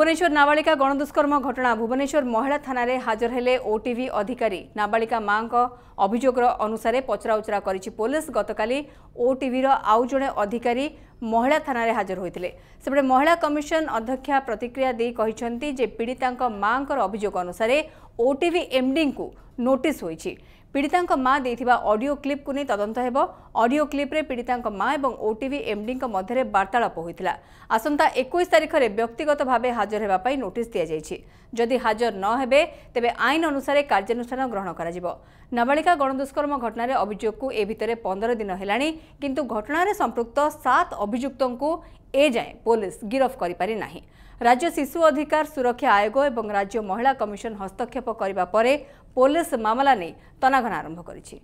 ଭୁବନେଶ୍ୱର ନାବାଳିକା ଗଣଦୁଷ୍କର୍ମ ଘଟଣା ଭୁବନେଶ୍ୱର ମହିଳା ଥାନାରେ ହାଜର ହେଲେ ଓଟିଭି ଅଧିକାରୀ ନାବାଳିକା ମାଆଙ୍କ ଅଭିଯୋଗର ଅନୁସାରେ ପଚରାଉଚରା କରିଛି ପୋଲିସ ଗତକାଲି ଓଟିଭିର ଆଉ ଜଣେ ଅଧିକାରୀ ମହିଳା ଥାନାରେ ହାଜର ହୋଇଥିଲେ ସେପଟେ ମହିଳା କମିଶନ ଅଧ୍ୟକ୍ଷା ପ୍ରତିକ୍ରିୟା ଦେଇ କହିଛନ୍ତି ଯେ ପୀଡ଼ିତାଙ୍କ ମାଆଙ୍କର ଅଭିଯୋଗ ଅନୁସାରେ ଓଟିଭି ଏମ୍ଡିଙ୍କୁ ନୋଟିସ୍ ହୋଇଛି ପୀଡ଼ିତାଙ୍କ ମା ଦେଇଥିବା ଅଡିଓ କ୍ଲିପ୍କୁ ନେଇ ତଦନ୍ତ ହେବ ଅଡିଓ କ୍ଲିପ୍ରେ ପୀଡ଼ିତାଙ୍କ ମା ଏବଂ ଓଟିଭି ଏମ୍ଡିଙ୍କ ମଧ୍ୟରେ ବାର୍ତ୍ତାଳାପ ହୋଇଥିଲା ଆସନ୍ତା ଏକୋଇଶ ତାରିଖରେ ବ୍ୟକ୍ତିଗତ ଭାବେ ହାଜର ହେବା ପାଇଁ ନୋଟିସ୍ ଦିଆଯାଇଛି ଯଦି ହାଜର ନ ହେବେ ତେବେ ଆଇନ ଅନୁସାରେ କାର୍ଯ୍ୟାନୁଷ୍ଠାନ ଗ୍ରହଣ କରାଯିବ ନାବାଳିକା ଗଣଦୁଷ୍କର୍ମ ଘଟଣାରେ ଅଭିଯୋଗକୁ ଏ ଭିତରେ ପନ୍ଦର ଦିନ ହେଲାଣି କିନ୍ତୁ ଘଟଣାରେ ସମ୍ପୃକ୍ତ ସାତ ଅଭିଯୁକ୍ତଙ୍କୁ ए जाए पुलिस गिरफ्त करी ना राज्य शिशु अधिकार सुरक्षा आयोग और राज्य महिला कमिशन हस्तक्षेप करने पुलिस मामला नहीं तनाघना आरंभ करी